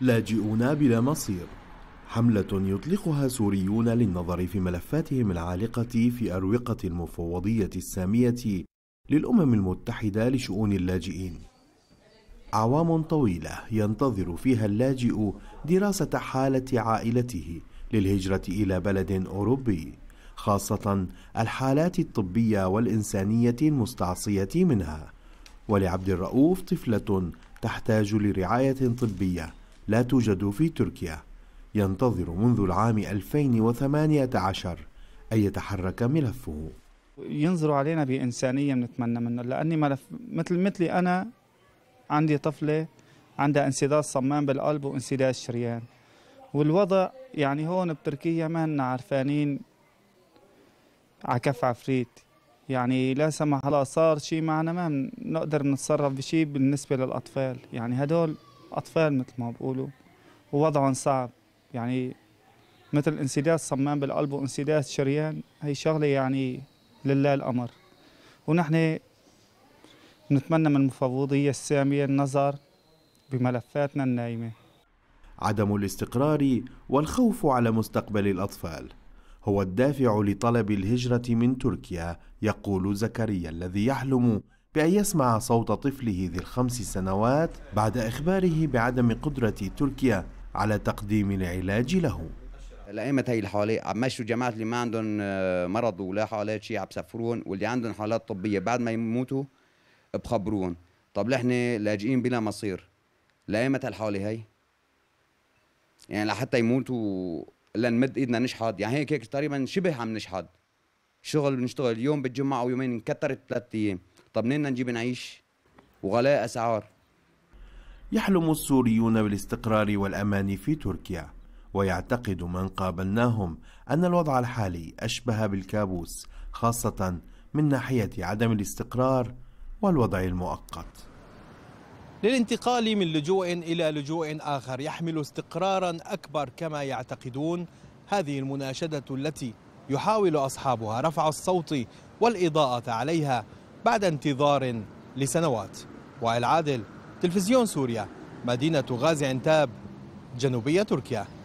لاجئون بلا مصير حملة يطلقها سوريون للنظر في ملفاتهم العالقة في أروقة المفوضية السامية للأمم المتحدة لشؤون اللاجئين. أعوام طويلة ينتظر فيها اللاجئ دراسة حالة عائلته للهجرة إلى بلد أوروبي، خاصة الحالات الطبية والإنسانية المستعصية منها. ولعبد الرؤوف طفلة تحتاج لرعاية طبية لا توجد في تركيا ينتظر منذ العام 2018 أن يتحرك ملفه ينظروا علينا بإنسانية بنتمنى منه لأني ملف مثل مثلي أنا عندي طفلة عندها انسداد صمام بالقلب وانسداد شريان والوضع يعني هون بتركيا ما هن عرفانين على كف عفريت يعني لا سمح الله صار شيء معنا ما بنقدر نتصرف بشيء بالنسبة للأطفال يعني هدول اطفال مثل ما بقولوا ووضعهم صعب يعني مثل انسداد صمام بالقلب وانسداد شريان هي شغله يعني لله الامر ونحن نتمنى من المفوضيه الساميه النظر بملفاتنا النايمه عدم الاستقرار والخوف على مستقبل الاطفال هو الدافع لطلب الهجره من تركيا يقول زكريا الذي يحلم بأن يسمع صوت طفله ذي الخمس سنوات بعد إخباره بعدم قدرة تركيا على تقديم العلاج له لقيمة هي الحالة عم مشوا جماعة اللي ما عندهم آه، مرض ولا حالات شيء عم سفرون واللي عندهم حالات طبية بعد ما يموتوا بخبرون طب نحن لاجئين بلا مصير لقيمة الحالة هي يعني لحتى يموتوا لنمد ايدنا نشحد يعني هيك هيك تقريبا شبه عم نشحد شغل بنشتغل يوم بالجمعة ويومين انكترت ثلاث ايام طب منين نجيب نعيش وغلاء أسعار يحلم السوريون بالاستقرار والأمان في تركيا ويعتقد من قابلناهم أن الوضع الحالي أشبه بالكابوس خاصة من ناحية عدم الاستقرار والوضع المؤقت للانتقال من لجوء إلى لجوء آخر يحمل استقرارا أكبر كما يعتقدون هذه المناشدة التي يحاول أصحابها رفع الصوت والإضاءة عليها بعد انتظار لسنوات وائل عادل تلفزيون سوريا مدينة غازي عنتاب جنوبية تركيا